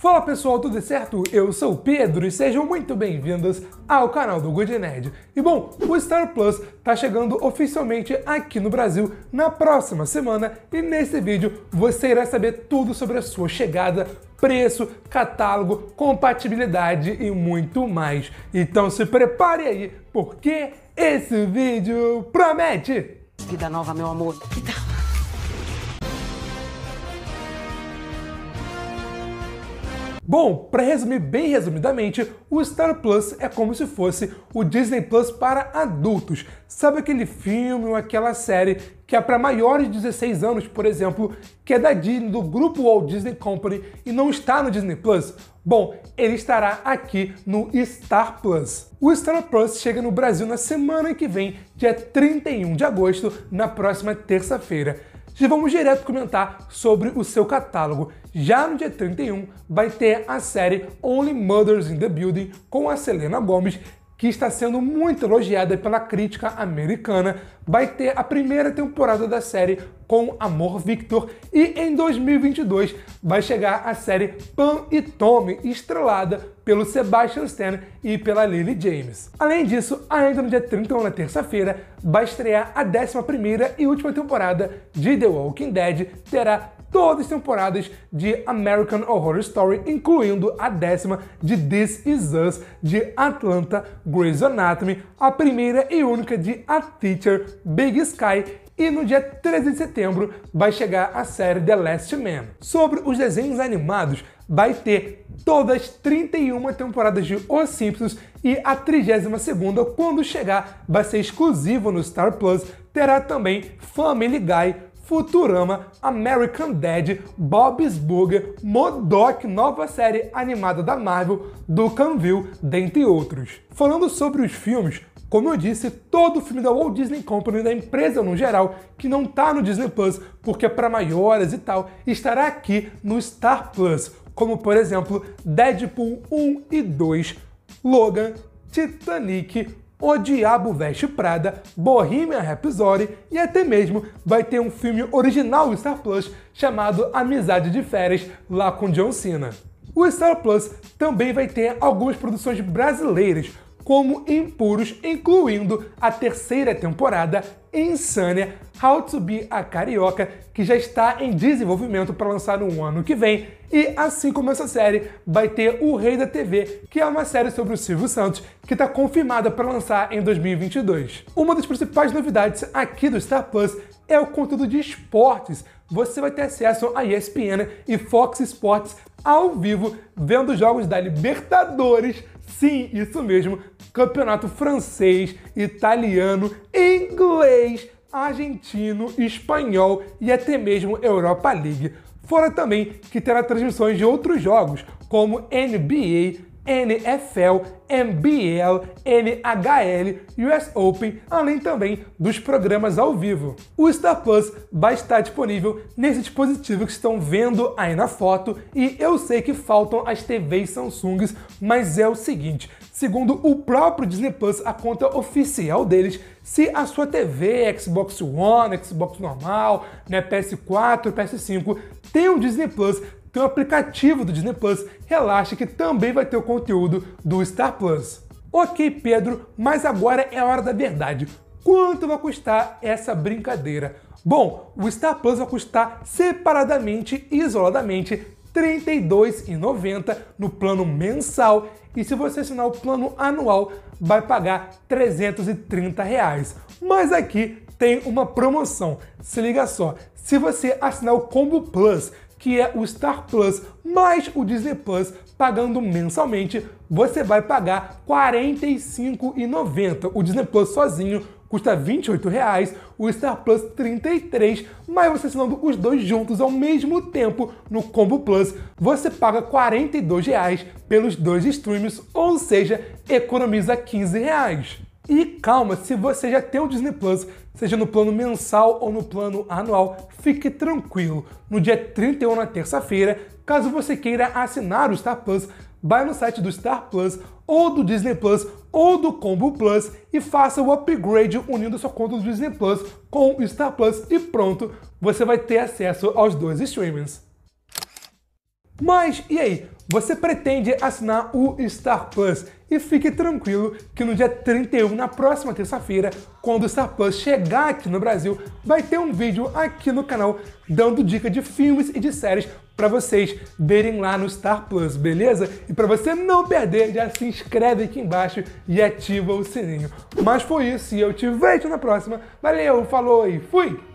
Fala pessoal, tudo certo? Eu sou o Pedro e sejam muito bem-vindos ao canal do Good Nerd. E bom, o Star Plus está chegando oficialmente aqui no Brasil na próxima semana e nesse vídeo você irá saber tudo sobre a sua chegada, preço, catálogo, compatibilidade e muito mais. Então se prepare aí, porque esse vídeo promete! Vida nova, meu amor. Bom, para resumir bem resumidamente, o Star Plus é como se fosse o Disney Plus para adultos. Sabe aquele filme ou aquela série que é para maiores de 16 anos, por exemplo, que é da Disney, do grupo Walt Disney Company e não está no Disney Plus? Bom, ele estará aqui no Star Plus. O Star Plus chega no Brasil na semana que vem, dia 31 de agosto, na próxima terça-feira já vamos direto comentar sobre o seu catálogo. Já no dia 31 vai ter a série Only Mothers in the Building com a Selena Gomes, que está sendo muito elogiada pela crítica americana, vai ter a primeira temporada da série com Amor Victor e em 2022 vai chegar a série Pan e Tommy, estrelada pelo Sebastian Stan e pela Lily James. Além disso, ainda no dia 31, na terça-feira, vai estrear a 11 e última temporada de The Walking Dead, terá todas as temporadas de American Horror Story, incluindo a décima de This Is Us, de Atlanta, Grey's Anatomy, a primeira e única de A Teacher, Big Sky e no dia 13 de setembro vai chegar a série The Last Man. Sobre os desenhos animados, vai ter todas 31 temporadas de Os Simpsons e a 32ª, quando chegar, vai ser exclusivo no Star Plus, terá também Family Guy, Futurama, American Dad, Bob's Burger, Modoc, nova série animada da Marvel, do Canville, dentre outros. Falando sobre os filmes, como eu disse, todo filme da Walt Disney Company, da empresa no geral, que não tá no Disney Plus, porque é para maiores e tal, estará aqui no Star Plus, como por exemplo Deadpool 1 e 2, Logan, Titanic, o Diabo Veste Prada, Bohemian Rhapsody e até mesmo vai ter um filme original Star Plus chamado Amizade de Férias, lá com John Cena. O Star Plus também vai ter algumas produções brasileiras, como impuros, incluindo a terceira temporada Insânia How to Be a Carioca, que já está em desenvolvimento para lançar no ano que vem. E assim como essa série, vai ter O Rei da TV, que é uma série sobre o Silvio Santos, que está confirmada para lançar em 2022. Uma das principais novidades aqui do Star Plus é o conteúdo de esportes. Você vai ter acesso a ESPN e Fox Sports ao vivo, vendo jogos da Libertadores Sim, isso mesmo campeonato francês, italiano, inglês, argentino, espanhol e até mesmo Europa League. Fora também que terá transmissões de outros jogos, como NBA, NFL, NBL, NHL, US Open, além também dos programas ao vivo. O Star Plus vai estar disponível nesse dispositivo que estão vendo aí na foto e eu sei que faltam as TVs Samsungs, mas é o seguinte, segundo o próprio Disney Plus, a conta oficial deles, se a sua TV Xbox One, Xbox normal, né, PS4, PS5 tem um Disney Plus tem é o aplicativo do Disney Plus. Relaxa que também vai ter o conteúdo do Star Plus. Ok, Pedro, mas agora é a hora da verdade. Quanto vai custar essa brincadeira? Bom, o Star Plus vai custar separadamente e isoladamente R$ 32,90 no plano mensal e se você assinar o plano anual vai pagar R$ 330. Reais. Mas aqui tem uma promoção. Se liga só, se você assinar o Combo Plus, que é o Star Plus mais o Disney Plus, pagando mensalmente, você vai pagar R$ 45,90. O Disney Plus sozinho custa R$ 28,00, o Star Plus R$ 33,00, mas você assinando os dois juntos ao mesmo tempo no Combo Plus, você paga R$ 42,00 pelos dois streams, ou seja, economiza R$ 15,00. E calma, se você já tem o Disney Plus, seja no plano mensal ou no plano anual, fique tranquilo. No dia 31 na terça-feira, caso você queira assinar o Star Plus, vai no site do Star Plus ou do Disney Plus ou do Combo Plus e faça o upgrade unindo sua conta do Disney Plus com o Star Plus e pronto, você vai ter acesso aos dois streamings. Mas e aí? Você pretende assinar o Star Plus? E fique tranquilo que no dia 31, na próxima terça-feira, quando o Star Plus chegar aqui no Brasil, vai ter um vídeo aqui no canal dando dica de filmes e de séries para vocês verem lá no Star Plus, beleza? E para você não perder, já se inscreve aqui embaixo e ativa o sininho. Mas foi isso e eu te vejo na próxima. Valeu, falou e fui!